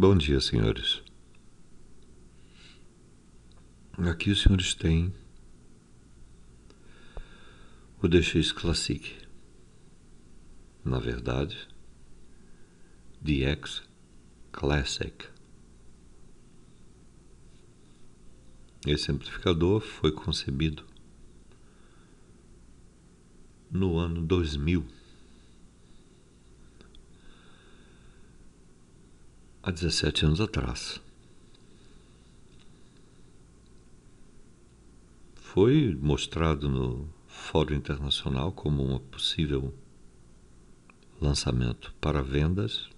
Bom dia, senhores. Aqui os senhores têm o DX Classic. Na verdade, DX Classic. Esse amplificador foi concebido no ano 2000 há 17 anos atrás. Foi mostrado no Fórum Internacional como um possível lançamento para vendas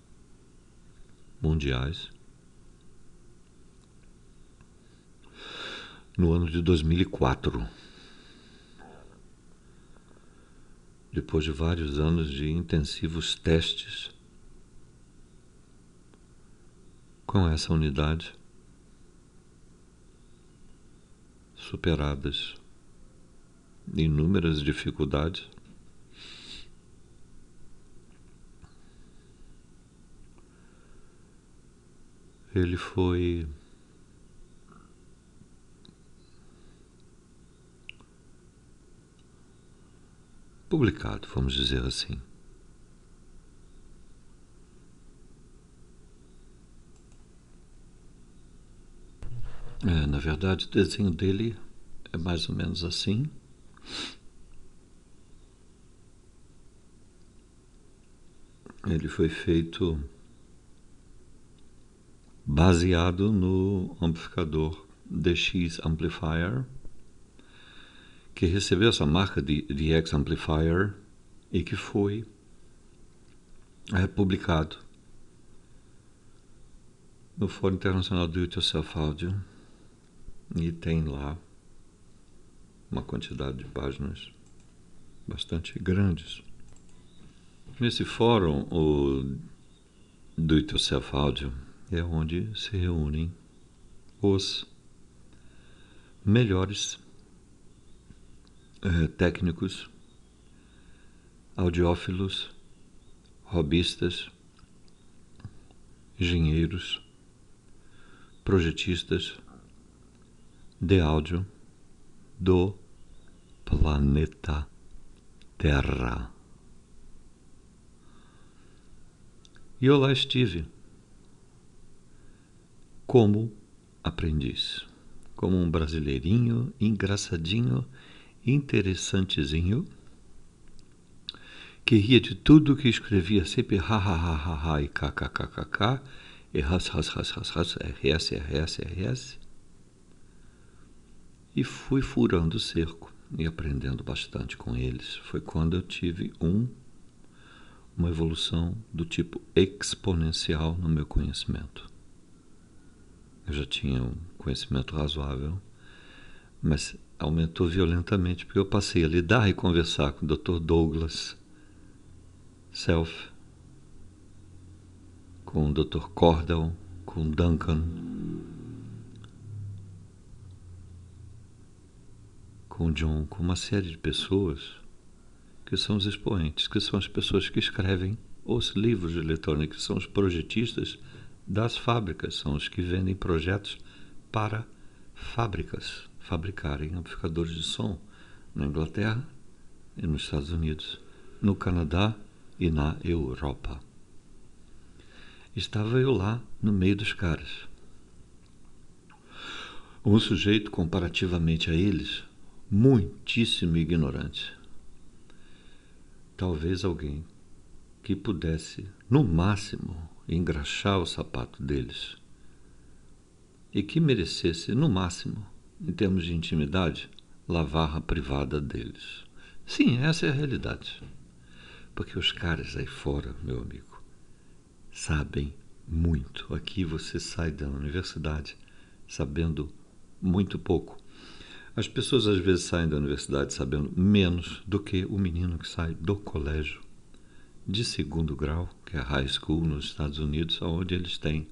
mundiais no ano de 2004. Depois de vários anos de intensivos testes com essa unidade superadas inúmeras dificuldades. Ele foi publicado, vamos dizer assim. É, na verdade, o desenho dele é mais ou menos assim. Ele foi feito baseado no amplificador DX Amplifier, que recebeu essa marca de DX Amplifier e que foi é, publicado no Fórum Internacional do It Yourself Audio e tem lá uma quantidade de páginas bastante grandes. Nesse fórum, o do It Yourself Audio é onde se reúnem os melhores eh, técnicos, audiófilos, robistas, engenheiros, projetistas, de áudio do planeta Terra. E eu lá estive como aprendiz, como um brasileirinho engraçadinho, interessantezinho, que ria de tudo que escrevia sempre ha ha ha ha ha e kkkkk e ras ras ras ras ras, é, rs é, rs é, rs, e fui furando o cerco e aprendendo bastante com eles. Foi quando eu tive um uma evolução do tipo exponencial no meu conhecimento. Eu já tinha um conhecimento razoável, mas aumentou violentamente porque eu passei a lidar e conversar com o Dr. Douglas Self, com o Dr. Cordell, com Duncan, com John, com uma série de pessoas que são os expoentes, que são as pessoas que escrevem os livros de eletrônica, que são os projetistas das fábricas, são os que vendem projetos para fábricas fabricarem amplificadores de som na Inglaterra e nos Estados Unidos, no Canadá e na Europa. Estava eu lá no meio dos caras. Um sujeito, comparativamente a eles, muitíssimo ignorante. Talvez alguém que pudesse, no máximo, engraxar o sapato deles e que merecesse, no máximo, em termos de intimidade, lavar a privada deles. Sim, essa é a realidade. Porque os caras aí fora, meu amigo, sabem muito. Aqui você sai da universidade sabendo muito pouco. As pessoas às vezes saem da universidade sabendo menos do que o menino que sai do colégio de segundo grau, que é a high school nos Estados Unidos, onde eles têm,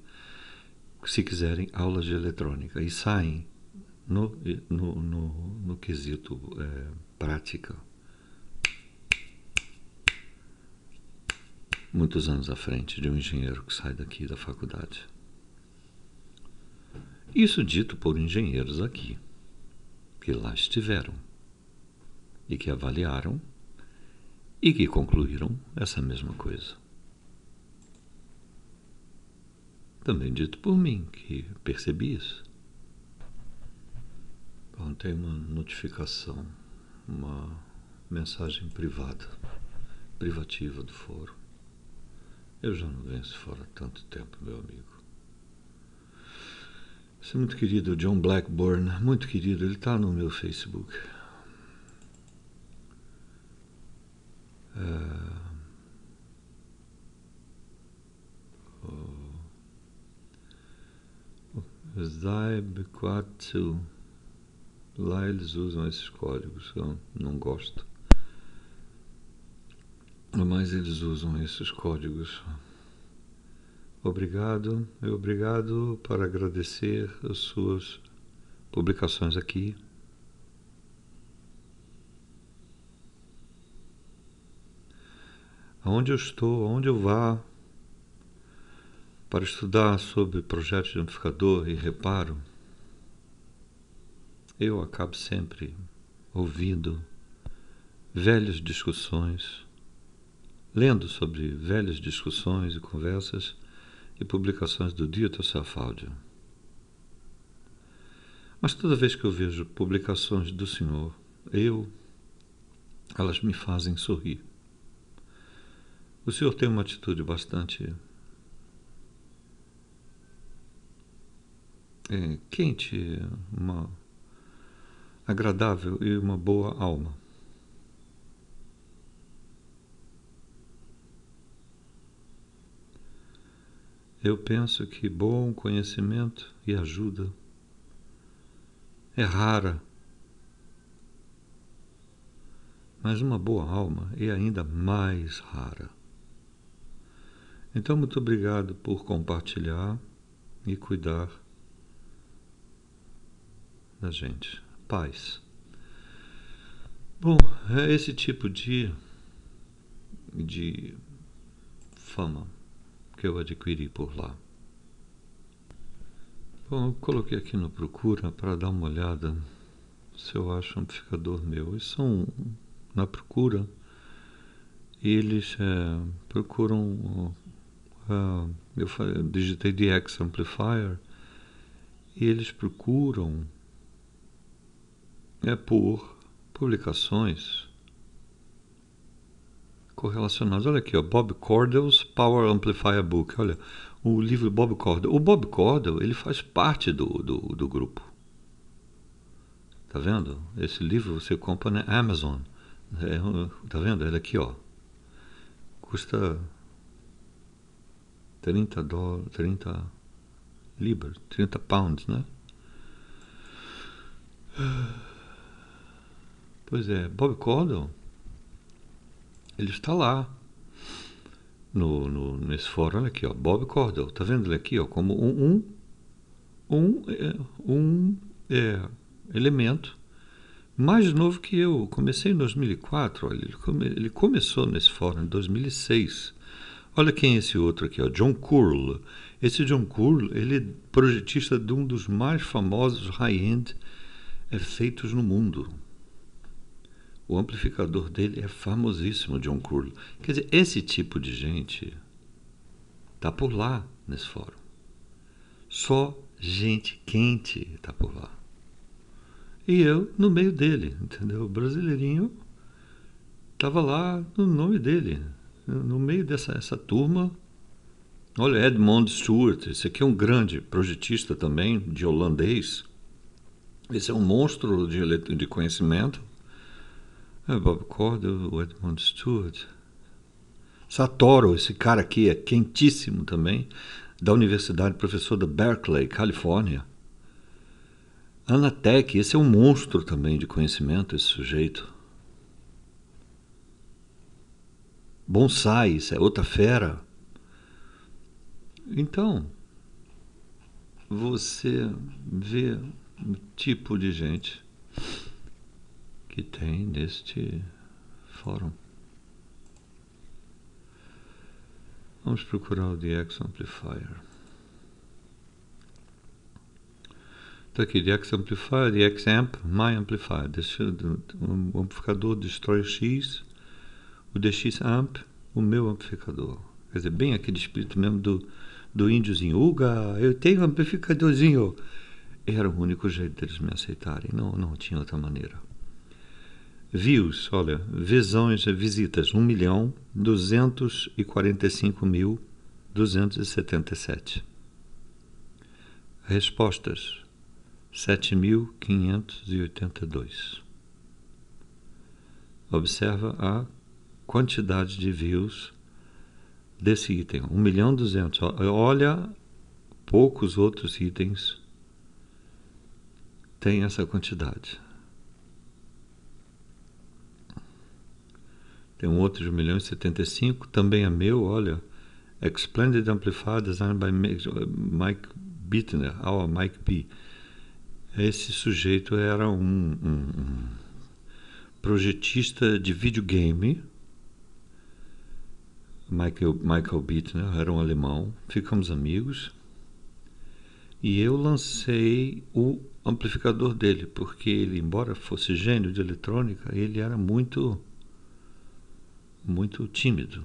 se quiserem, aulas de eletrônica e saem no, no, no, no quesito é, prática. Muitos anos à frente de um engenheiro que sai daqui da faculdade. Isso dito por engenheiros aqui que lá estiveram e que avaliaram e que concluíram essa mesma coisa. Também dito por mim, que percebi isso. Bom, tem uma notificação, uma mensagem privada, privativa do fórum. Eu já não venho esse fora há tanto tempo, meu amigo. Esse é muito querido, John Blackburn, muito querido, ele está no meu Facebook. Uh... É, Zybequatsu. Lá eles usam esses códigos, eu não gosto. Mas eles usam esses códigos. Obrigado, obrigado para agradecer as suas publicações aqui. Aonde eu estou, aonde eu vá, para estudar sobre projetos de amplificador e reparo, eu acabo sempre ouvindo velhas discussões, lendo sobre velhas discussões e conversas e publicações do Dieter Safaldi. Mas toda vez que eu vejo publicações do Senhor, eu, elas me fazem sorrir. O Senhor tem uma atitude bastante é, quente, uma agradável e uma boa alma. Eu penso que bom conhecimento e ajuda é rara, mas uma boa alma é ainda mais rara. Então, muito obrigado por compartilhar e cuidar da gente. Paz. Bom, é esse tipo de, de fama que eu adquiri por lá. Bom, eu coloquei aqui no Procura para dar uma olhada se eu acho um amplificador meu. Eles são na procura e eles é, procuram. Uh, eu, eu digitei DX Amplifier e eles procuram é por publicações correlacionados. Olha aqui, ó, Bob Cordell's Power Amplifier Book. Olha, o livro Bob Cordell. O Bob Cordell ele faz parte do, do, do grupo. Tá vendo? Esse livro você compra na Amazon. É, tá vendo? Ele aqui, ó. Custa 30 dólares, 30 libras, 30 pounds, né? Pois é, Bob Cordell ele está lá. No, no, nesse fórum aqui, ó, Bob Cordell. Tá vendo ele aqui, ó, como um um, um, é, um é, elemento mais novo que eu. Comecei em 2004, olha, ele, come, ele começou nesse fórum em 2006. Olha quem é esse outro aqui, ó, John Curl. Esse John Curl, ele é projetista de um dos mais famosos high-end é, feitos no mundo. O amplificador dele é famosíssimo, John Curley. Quer dizer, esse tipo de gente está por lá nesse fórum. Só gente quente está por lá. E eu no meio dele, entendeu? O brasileirinho estava lá no nome dele, no meio dessa essa turma. Olha, Edmond Stewart, esse aqui é um grande projetista também, de holandês. Esse é um monstro de, de conhecimento. É, Bob Cordell, o Edmund Stewart. Satoro, esse cara aqui é quentíssimo também, da universidade, professor da Berkeley, Califórnia. Anatec, esse é um monstro também de conhecimento, esse sujeito. Bonsai, isso é outra fera. Então, você vê um tipo de gente que tem neste fórum. Vamos procurar o DX Amplifier. Está aqui, DX Amplifier, DX Amp, My Amplifier. O amplificador destrói X, o DX Amp, o meu amplificador. Quer dizer, bem aquele espírito mesmo do, do índiozinho. Uga, eu tenho um amplificadorzinho. Era o único jeito deles me aceitarem. Não, não tinha outra maneira. Views, olha, visões, visitas, 1 milhão 245 mil 277. Respostas, 7.582. Observa a quantidade de views desse item, 1 milhão 200. Olha poucos outros itens têm essa quantidade. Tem um outro de 1 milhão e 75, também é meu, olha. Explendid Amplifier designed by Mike Bittner, our Mike B. Esse sujeito era um, um, um projetista de videogame. Michael, Michael Bittner era um alemão, ficamos amigos. E eu lancei o amplificador dele, porque ele, embora fosse gênio de eletrônica, ele era muito muito tímido.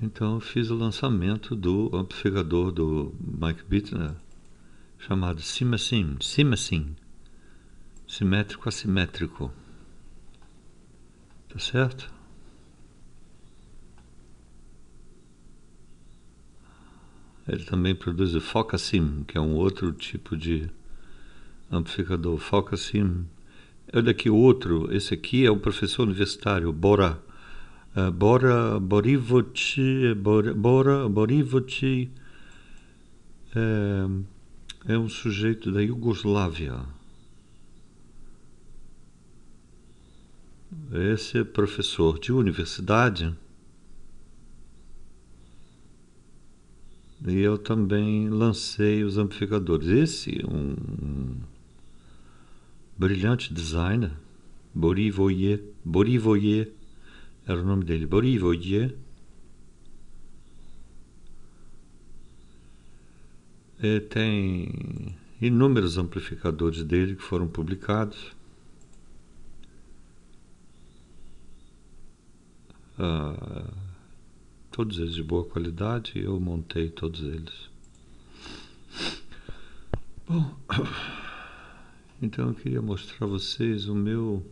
Então eu fiz o lançamento do amplificador do Mike Bittner chamado Simasim, Simasim, simétrico assimétrico. Tá certo? Ele também produz o Focasim, que é um outro tipo de amplificador, foca assim. Olha é aqui outro, esse aqui é um professor universitário, Bora. Uh, Bora Borivoti, Bora, Bora Borivoti é, eh, é um sujeito da Iugoslávia. Esse é professor de universidade. E eu também lancei os amplificadores. Esse, é um, brilhante designer, Borivoyer, Borivoyer era o nome dele, Borivoyer, E é, tem inúmeros amplificadores dele que foram publicados. Ah, todos eles de boa qualidade, eu montei todos eles. Bom. Então eu queria mostrar a vocês o meu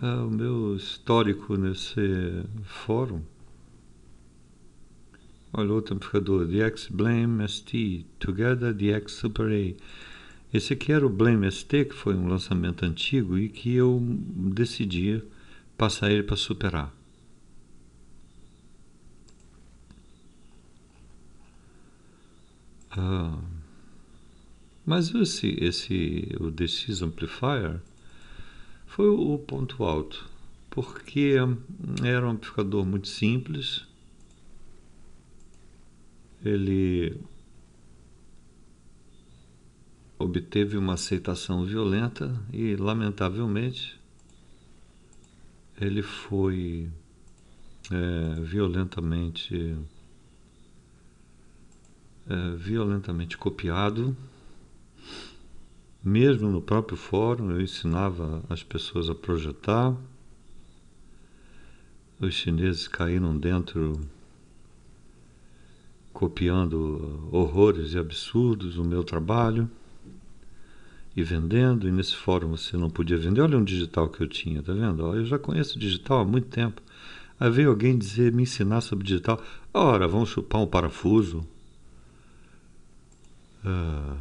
ah, o meu histórico nesse fórum. Olha outro amplificador, X Blame ST, Together X Super A. Esse aqui era o Blame ST, que foi um lançamento antigo e que eu decidi passar ele para superar. Ah. Mas esse, esse o Decis Amplifier foi o ponto alto, porque hum, era um amplificador muito simples. Ele obteve uma aceitação violenta e, lamentavelmente, ele foi é, violentamente é, violentamente copiado mesmo no próprio fórum, eu ensinava as pessoas a projetar. Os chineses caíram dentro copiando horrores e absurdos o meu trabalho e vendendo, e nesse fórum você não podia vender. Olha um digital que eu tinha, tá vendo? eu já conheço digital há muito tempo. Aí veio alguém dizer, me ensinar sobre digital. Ora, vamos chupar um parafuso. Ah,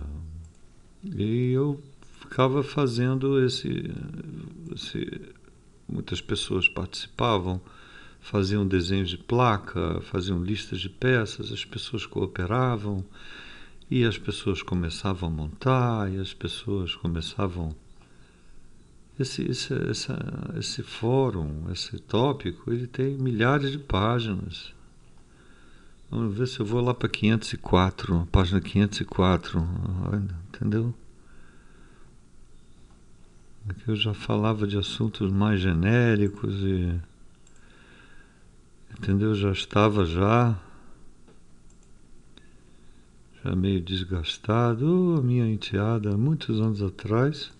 e eu ficava fazendo esse, esse, Muitas pessoas participavam, faziam desenhos de placa, faziam listas de peças, as pessoas cooperavam e as pessoas começavam a montar e as pessoas começavam. Esse, esse, esse esse fórum, esse tópico, ele tem milhares de páginas. Vamos ver se eu vou lá para 504, página 504, entendeu? Aqui eu já falava de assuntos mais genéricos e. Entendeu? Já estava já. Já meio desgastado. Oh, minha enteada, muitos anos atrás.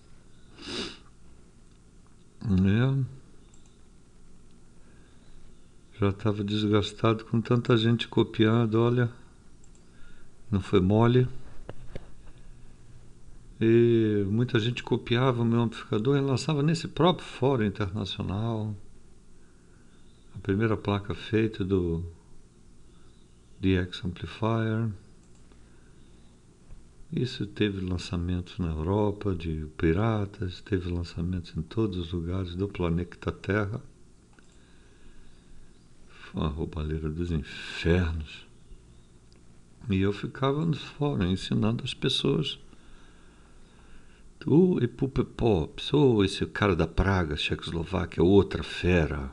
Né? Já estava desgastado com tanta gente copiando, olha. Não foi mole. E muita gente copiava o meu amplificador e lançava nesse próprio fórum internacional. A primeira placa feita do DX Amplifier. Isso teve lançamentos na Europa de piratas, teve lançamentos em todos os lugares do planeta Terra. Foi uma roubalheira dos infernos. E eu ficava no fórum ensinando as pessoas. O oh, Epupe Pops, oh, esse cara da Praga, Checoslováquia, é outra fera.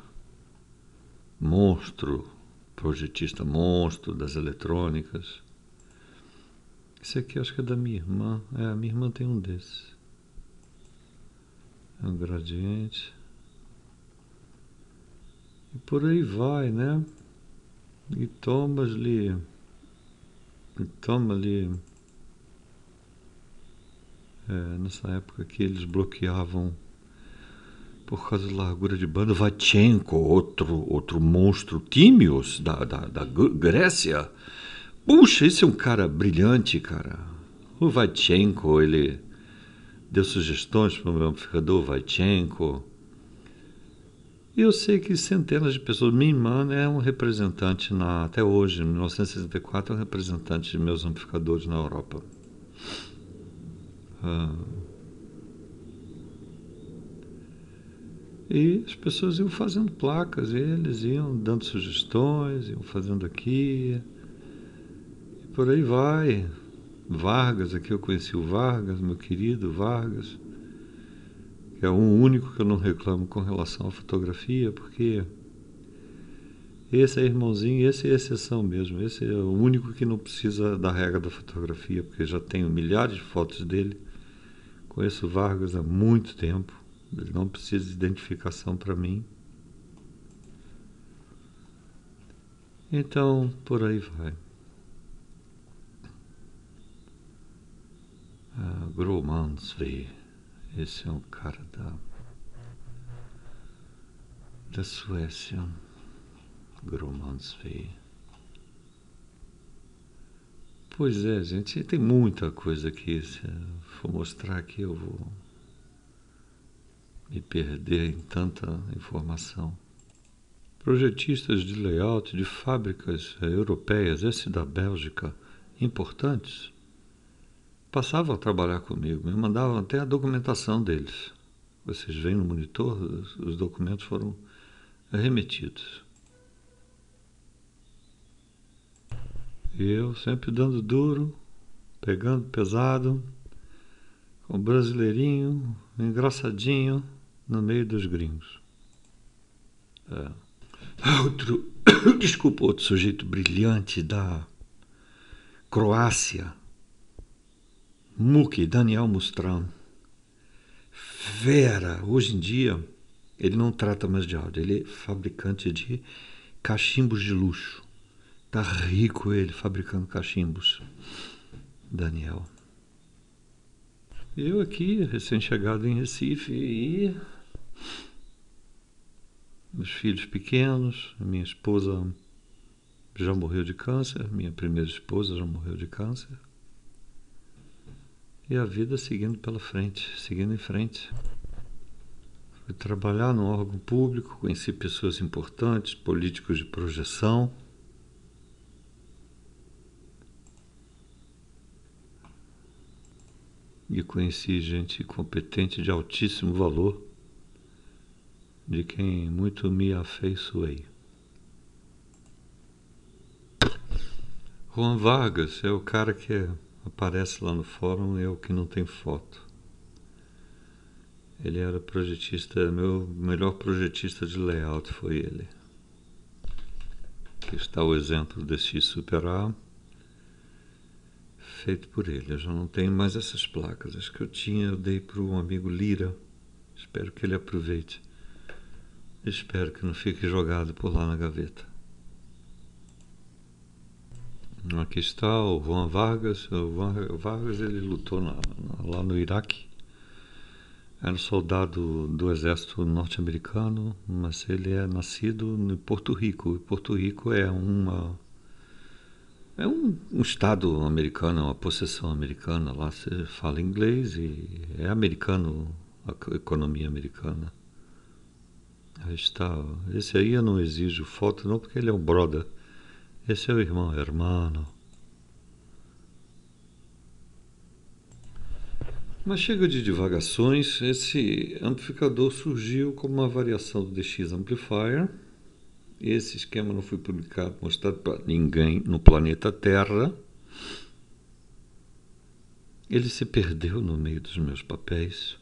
Monstro, projetista monstro das eletrônicas. Esse aqui acho que é da minha irmã. É, a minha irmã tem um desses. É um gradiente. E por aí vai, né? E tomas-lhe. E toma-lhe. É, nessa época que eles bloqueavam por causa da largura de banda, Vachenko, outro, outro monstro, Tímios, da, da, da Grécia. Puxa, esse é um cara brilhante, cara. O Vachenko, ele deu sugestões para o meu amplificador, Vachenko. Eu sei que centenas de pessoas. Minha irmã né, é um representante, na, até hoje, em 1964, é um representante de meus amplificadores na Europa. Ah. E as pessoas iam fazendo placas, eles iam dando sugestões, iam fazendo aqui, e por aí vai. Vargas, aqui eu conheci o Vargas, meu querido Vargas é um único que eu não reclamo com relação à fotografia, porque esse é irmãozinho, esse é exceção mesmo. Esse é o único que não precisa da regra da fotografia, porque já tenho milhares de fotos dele. Conheço Vargas há muito tempo. Ele não precisa de identificação para mim. Então, por aí vai. Ah, Gromansvei. Esse é um cara da, da Suécia, Gromansvei. Pois é, gente, tem muita coisa aqui. Se eu for mostrar aqui, eu vou me perder em tanta informação. Projetistas de layout de fábricas europeias, esse da Bélgica, importantes passavam a trabalhar comigo, me mandavam até a documentação deles. Vocês veem no monitor, os documentos foram remetidos. E eu sempre dando duro, pegando pesado, com um brasileirinho, engraçadinho, no meio dos gringos. É. Outro, desculpa, outro sujeito brilhante da Croácia, Muki, Daniel Mustran. Fera, hoje em dia, ele não trata mais de áudio, ele é fabricante de cachimbos de luxo. Tá rico ele fabricando cachimbos. Daniel. Eu aqui, recém-chegado em Recife e meus filhos pequenos, minha esposa já morreu de câncer, minha primeira esposa já morreu de câncer e a vida seguindo pela frente, seguindo em frente. Fui trabalhar num órgão público, conheci pessoas importantes, políticos de projeção. E conheci gente competente de altíssimo valor, de quem muito me afeiçoei. Juan Vargas é o cara que é aparece lá no fórum é o que não tem foto. Ele era projetista, meu melhor projetista de layout foi ele. Aqui está o exemplo desse Super A, feito por ele. Eu já não tenho mais essas placas. As que eu tinha eu dei para um amigo Lira. Espero que ele aproveite. Espero que não fique jogado por lá na gaveta. Aqui está o Juan Vargas. O Juan Vargas ele lutou na, na, lá no Iraque. Era um soldado do exército norte-americano, mas ele é nascido em Porto Rico. E Porto Rico é uma é um, um, estado americano, uma possessão americana. Lá se fala inglês e é americano, a economia americana. Aí está. Esse aí eu não exijo foto, não, porque ele é um brother é seu irmão, é hermano. Mas chega de divagações, esse amplificador surgiu como uma variação do DX Amplifier. Esse esquema não foi publicado, mostrado para ninguém no planeta Terra. Ele se perdeu no meio dos meus papéis.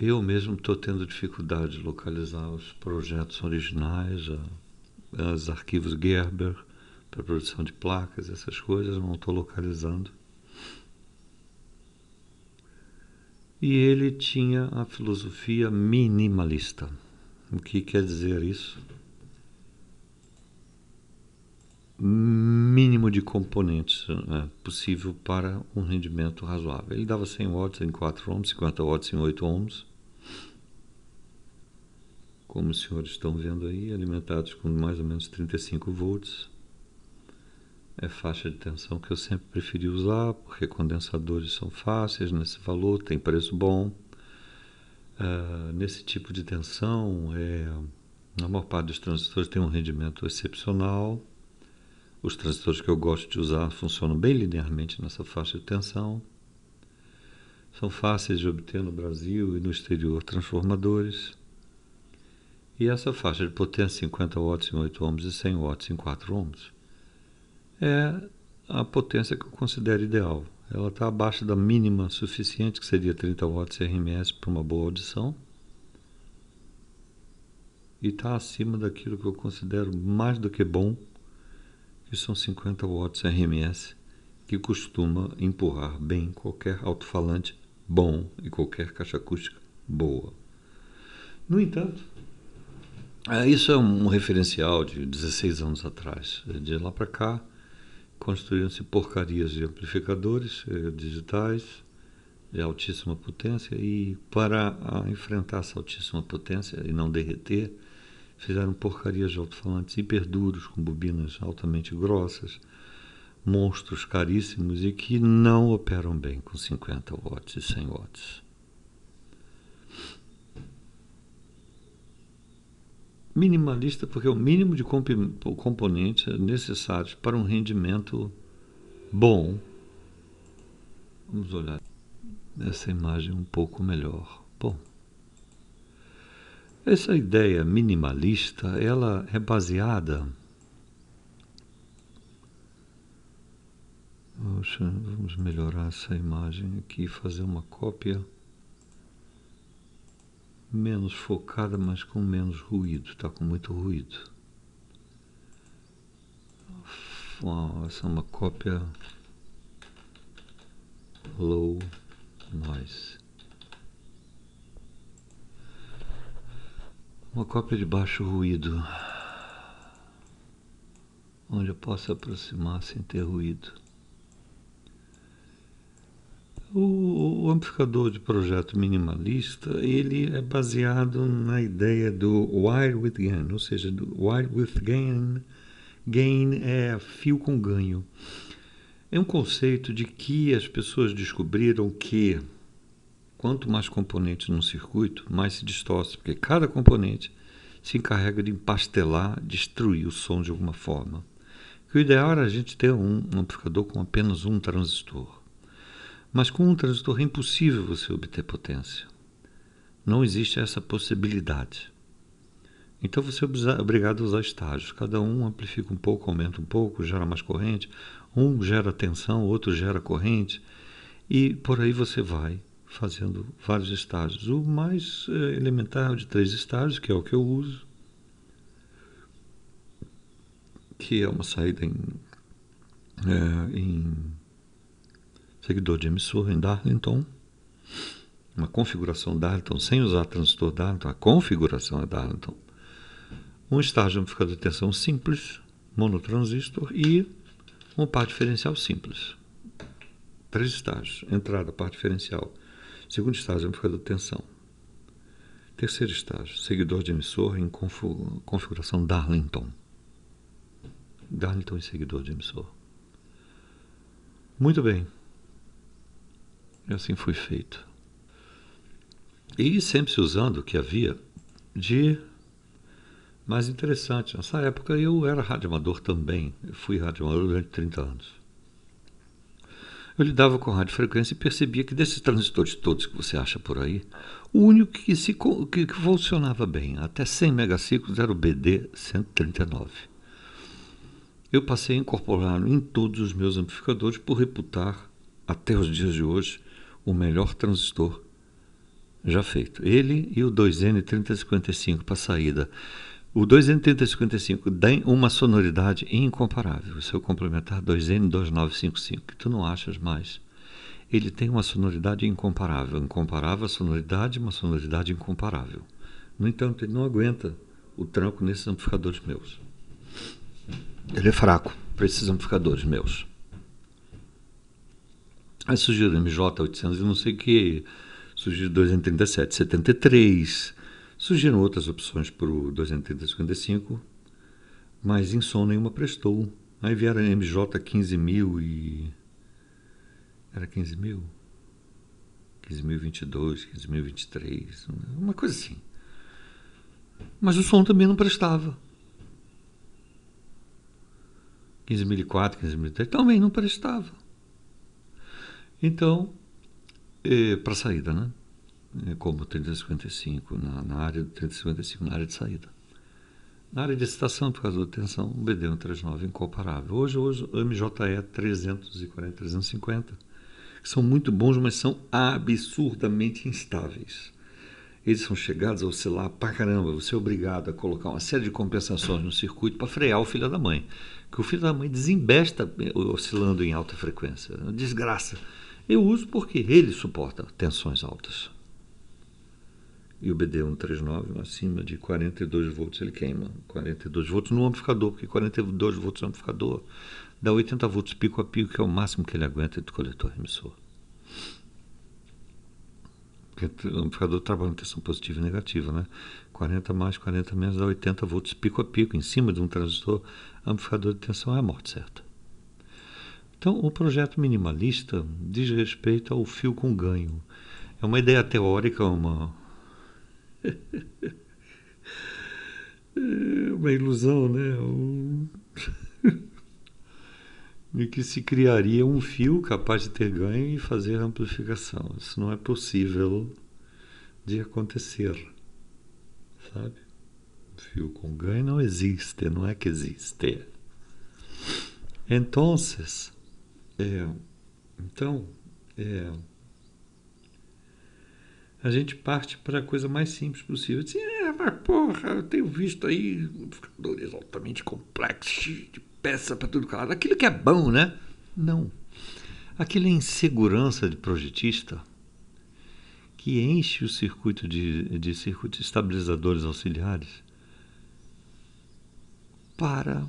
Eu mesmo estou tendo dificuldade de localizar os projetos originais, a os arquivos Gerber para produção de placas, essas coisas, não estou localizando. E ele tinha a filosofia minimalista. O que quer dizer isso? Mínimo de componentes né, possível para um rendimento razoável. Ele dava 100 watts em 4 ohms, 50 watts em 8 ohms como os senhores estão vendo aí, alimentados com mais ou menos 35 volts. É faixa de tensão que eu sempre preferi usar, porque condensadores são fáceis nesse valor, tem preço bom. Uh, nesse tipo de tensão, é, a maior parte dos transistores tem um rendimento excepcional. Os transistores que eu gosto de usar funcionam bem linearmente nessa faixa de tensão. São fáceis de obter no Brasil e no exterior transformadores e essa faixa de potência 50 watts em 8 ohms e 100 watts em 4 ohms é a potência que eu considero ideal. Ela está abaixo da mínima suficiente, que seria 30 watts RMS para uma boa audição, e está acima daquilo que eu considero mais do que bom, que são 50 watts RMS, que costuma empurrar bem qualquer alto-falante bom e qualquer caixa acústica boa. No entanto, é, isso é um referencial de 16 anos atrás. É, de lá para cá, construíram-se porcarias de amplificadores é, digitais de altíssima potência e para enfrentar essa altíssima potência e não derreter, fizeram porcarias de alto-falantes hiperduros com bobinas altamente grossas, monstros caríssimos e que não operam bem com 50 watts e 100 watts. minimalista, porque é o mínimo de componentes é necessários para um rendimento bom. Vamos olhar essa imagem um pouco melhor. Bom, essa ideia minimalista, ela é baseada Vamos melhorar essa imagem aqui e fazer uma cópia menos focada, mas com menos ruído. Está com muito ruído. Essa é uma cópia low noise. Uma cópia de baixo ruído, onde eu possa aproximar sem ter ruído. O, o, amplificador de projeto minimalista ele é baseado na ideia do wire with gain, ou seja, do wire with gain. Gain é fio com ganho. É um conceito de que as pessoas descobriram que quanto mais componentes num circuito, mais se distorce, porque cada componente se encarrega de empastelar, destruir o som de alguma forma. Que o ideal era a gente ter um amplificador com apenas um transistor mas com um transistor é impossível você obter potência. Não existe essa possibilidade. Então você é obrigado a usar estágios. Cada um amplifica um pouco, aumenta um pouco, gera mais corrente. Um gera tensão, outro gera corrente. E por aí você vai fazendo vários estágios. O mais eh, elementar de três estágios, que é o que eu uso, que é uma saída em, é, em seguidor de emissor em Darlington, uma configuração Darlington, sem usar transistor Darlington, a configuração é Darlington, um estágio amplificador de tensão simples, monotransistor e um par diferencial simples. Três estágios. Entrada, par diferencial. Segundo estágio, amplificador de tensão. Terceiro estágio, seguidor de emissor em configuração Darlington. Darlington e seguidor de emissor. Muito bem. E assim foi feito. E sempre se usando o que havia de mais interessante. Nessa época eu era radioamador também. Eu fui radioamador durante 30 anos. Eu lidava com radiofrequência e percebia que desses transistores todos que você acha por aí, o único que, se, que, que funcionava bem, até 100 megaciclos, era o BD-139. Eu passei a incorporar em todos os meus amplificadores por reputar, até os dias de hoje, o melhor transistor já feito. Ele e o 2N3055 para saída. O 2N3055 tem uma sonoridade incomparável. O seu complementar 2N2955, que tu não achas mais. Ele tem uma sonoridade incomparável. Incomparável a sonoridade, uma sonoridade incomparável. No entanto, ele não aguenta o tranco nesses amplificadores meus. Ele é fraco para esses amplificadores meus. Aí surgiram MJ800 e não sei o que, surgiu 237, 73, surgiram outras opções para o 230, mas em som nenhuma prestou. Aí vieram MJ 15.000 e... era 15 mil? 15.022, 15.023, uma coisa assim. Mas o som também não prestava. 15.004, 15.003 também não prestava. Então, eh, para saída, né? Eh, como 3055, na, na área do 3055, na área de saída. Na área de excitação, por causa da tensão, o BD139 é incomparável. Hoje eu uso MJE 340 350, que são muito bons, mas são absurdamente instáveis. Eles são chegados a oscilar pra caramba. Você é obrigado a colocar uma série de compensações no circuito para frear o filho da mãe. Que o filho da mãe desembesta eh, oscilando em alta frequência. É desgraça. Eu uso porque ele suporta tensões altas. E o BD139 acima de 42 volts ele queima. 42 volts no amplificador, porque 42 volts no amplificador dá 80 volts pico a pico, que é o máximo que ele aguenta do coletor emissor. Porque o amplificador trabalha em tensão positiva e negativa, né? 40 mais, 40 menos dá 80 volts pico a pico, em cima de um transistor, amplificador de tensão é a morte certa. Então, o projeto minimalista diz respeito ao fio com ganho. É uma ideia teórica, uma. uma ilusão, né? de que se criaria um fio capaz de ter ganho e fazer amplificação. Isso não é possível de acontecer, sabe? Um fio com ganho não existe, não é que existe. Então, é, então, é, a gente parte para a coisa mais simples possível. Diz, assim, é, mas porra, eu tenho visto aí computadores altamente complexos, de peça para tudo lado. Aquilo que é bom, né? Não. aquela é insegurança de projetista que enche o circuito de, de circuitos estabilizadores auxiliares para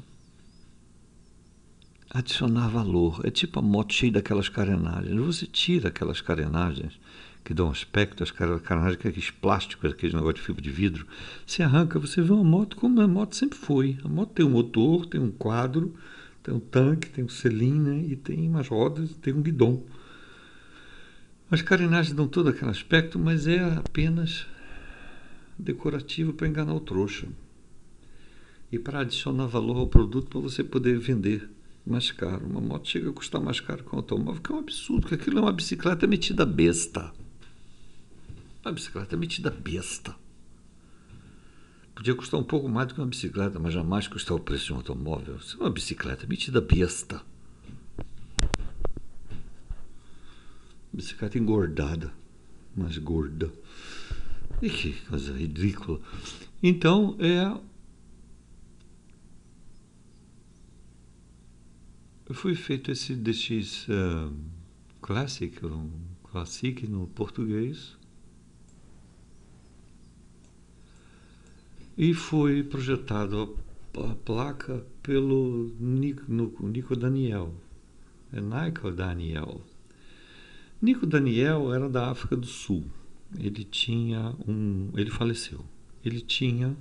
adicionar valor. É tipo a moto cheia daquelas carenagens. Você tira aquelas carenagens que dão aspecto, as carenagens, aqueles plásticos, aqueles negócio de fibra de vidro. Você arranca, você vê uma moto como a moto sempre foi. A moto tem um motor, tem um quadro, tem um tanque, tem um selim, né? e tem umas rodas, tem um guidão. As carenagens dão todo aquele aspecto, mas é apenas decorativo para enganar o trouxa. E para adicionar valor ao produto para você poder vender mais caro. Uma moto chega a custar mais caro que um automóvel, que é um absurdo, que aquilo é uma bicicleta metida besta. Uma bicicleta metida besta. Podia custar um pouco mais do que uma bicicleta, mas jamais custar o preço de um automóvel. Isso é uma bicicleta metida besta. Bicicleta engordada, mais gorda. E que coisa ridícula. Então, é Foi feito esse DX uh, ah, Classic, um Classic no português, e foi projetado a, a placa pelo Nico, Nico Daniel, é Nico Daniel. Nico Daniel era da África do Sul. Ele tinha um, ele faleceu. Ele tinha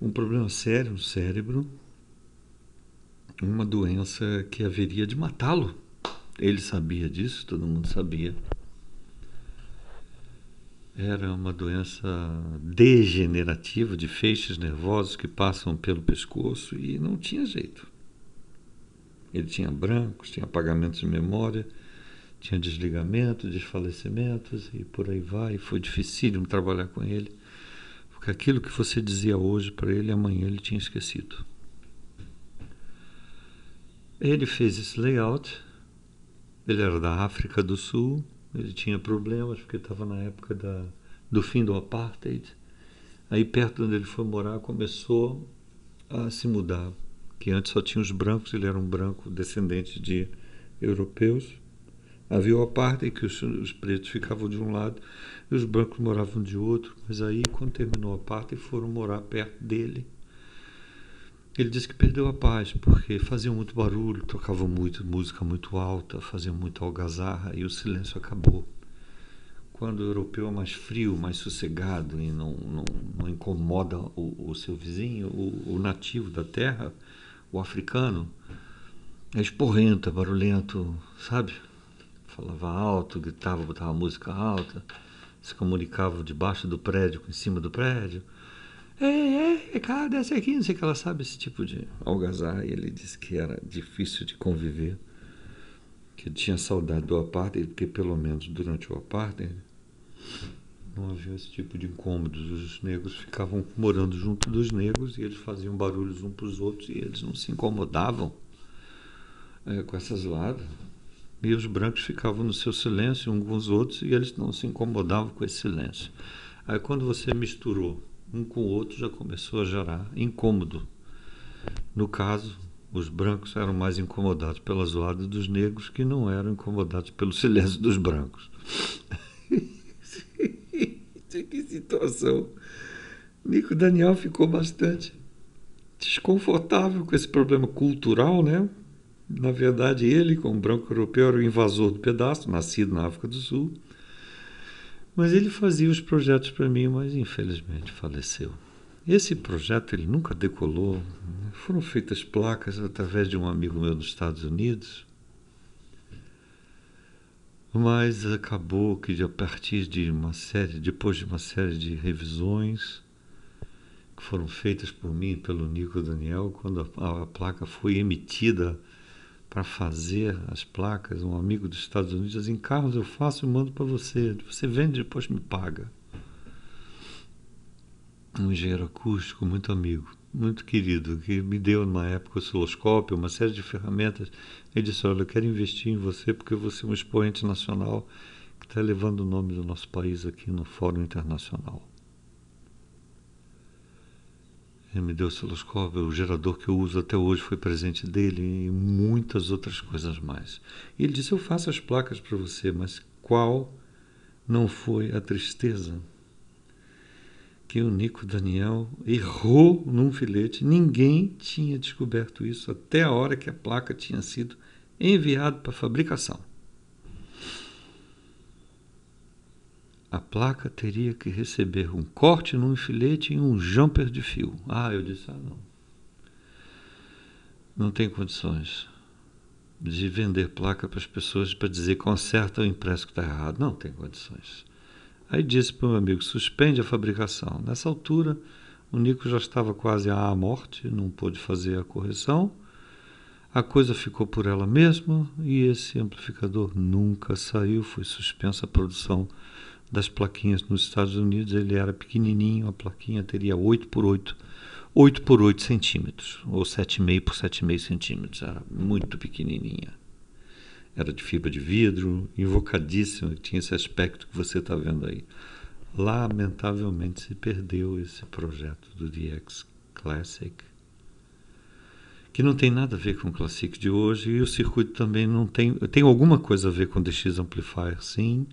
um problema sério no cérebro uma doença que haveria de matá-lo. Ele sabia disso, todo mundo sabia. Era uma doença degenerativa de feixes nervosos que passam pelo pescoço e não tinha jeito. Ele tinha brancos, tinha apagamentos de memória, tinha desligamento, desfalecimentos e por aí vai. foi dificílimo trabalhar com ele, porque aquilo que você dizia hoje para ele, amanhã ele tinha esquecido. Ele fez esse layout. Ele era da África do Sul. Ele tinha problemas porque estava na época da, do fim do apartheid. Aí perto onde ele foi morar começou a se mudar, que antes só tinha os brancos. Ele era um branco descendente de europeus. Havia o apartheid que os, os pretos ficavam de um lado e os brancos moravam de outro. Mas aí quando terminou o apartheid foram morar perto dele ele disse que perdeu a paz porque fazia muito barulho, tocava muito música muito alta, fazia muito algazarra e o silêncio acabou. Quando o europeu é mais frio, mais sossegado e não, não, não incomoda o, o, seu vizinho, o, o nativo da terra, o africano, é esporrento, é barulhento, sabe? Falava alto, gritava, botava música alta, se comunicava debaixo do prédio, em cima do prédio. É, é, é, cara, desce aqui, não sei que ela sabe esse tipo de algazarra. E ele disse que era difícil de conviver, que ele tinha saudade do apartheid, porque pelo menos durante o apartheid não havia esse tipo de incômodos. Os negros ficavam morando junto dos negros e eles faziam barulhos uns para os outros e eles não se incomodavam é, com essas ladas. E os brancos ficavam no seu silêncio uns com os outros e eles não se incomodavam com esse silêncio. Aí quando você misturou um com o outro já começou a gerar incômodo. No caso, os brancos eram mais incomodados pela zoada dos negros que não eram incomodados pelo silêncio dos brancos. que situação! Nico Daniel ficou bastante desconfortável com esse problema cultural, né? Na verdade, ele, como branco europeu, era o invasor do pedaço, nascido na África do Sul, mas ele fazia os projetos para mim, mas infelizmente faleceu. Esse projeto ele nunca decolou. Foram feitas placas através de um amigo meu nos Estados Unidos. Mas acabou que a partir de uma série, depois de uma série de revisões que foram feitas por mim e pelo Nico Daniel, quando a, a placa foi emitida para fazer as placas, um amigo dos Estados Unidos, em assim, carros eu faço e mando para você. Você vende depois me paga. Um engenheiro acústico muito amigo, muito querido, que me deu numa época o osciloscópio, uma série de ferramentas. Ele disse, olha, eu quero investir em você porque você é um expoente nacional que está levando o nome do nosso país aqui no fórum internacional me deu o osciloscópio, o gerador que eu uso até hoje foi presente dele e muitas outras coisas mais. E ele disse: Eu faço as placas para você, mas qual não foi a tristeza? Que o Nico Daniel errou num filete. Ninguém tinha descoberto isso até a hora que a placa tinha sido enviada para fabricação. a placa teria que receber um corte num filete e um jumper de fio. Ah, eu disse, ah, não. Não tem condições de vender placa para as pessoas para dizer conserta o impresso que está errado. Não tem condições. Aí disse para o meu amigo, suspende a fabricação. Nessa altura, o Nico já estava quase à morte, não pôde fazer a correção. A coisa ficou por ela mesma e esse amplificador nunca saiu, foi suspensa a produção das plaquinhas nos Estados Unidos, ele era pequenininho, a plaquinha teria 8 por 8, 8 por 8 centímetros, ou 7,5 por 7,5 centímetros, era muito pequenininha. Era de fibra de vidro, invocadíssima, tinha esse aspecto que você está vendo aí. Lamentavelmente se perdeu esse projeto do DX Classic, que não tem nada a ver com o Classic de hoje, e o circuito também não tem. Tem alguma coisa a ver com o DX Amplifier, sim,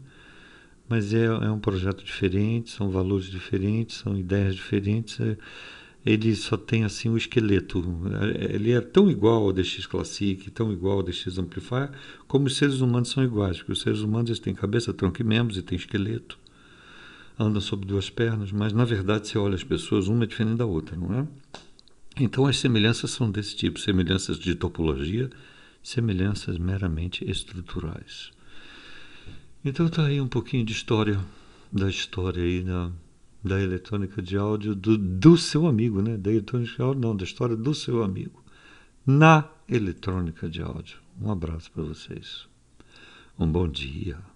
mas é, é um projeto diferente, são valores diferentes, são ideias diferentes. É, ele só tem assim o esqueleto. É, ele é tão igual ao DX Classic, tão igual ao DX Amplifier, como os seres humanos são iguais, porque os seres humanos eles têm cabeça, tronco e membros e têm esqueleto. Andam sobre duas pernas, mas na verdade você olha as pessoas, uma é diferente da outra, não é? Então as semelhanças são desse tipo, semelhanças de topologia, semelhanças meramente estruturais. Então tá aí um pouquinho de história, da história aí da, da eletrônica de áudio do, do seu amigo, né? Da eletrônica de áudio não, da história do seu amigo. Na eletrônica de áudio. Um abraço para vocês. Um bom dia.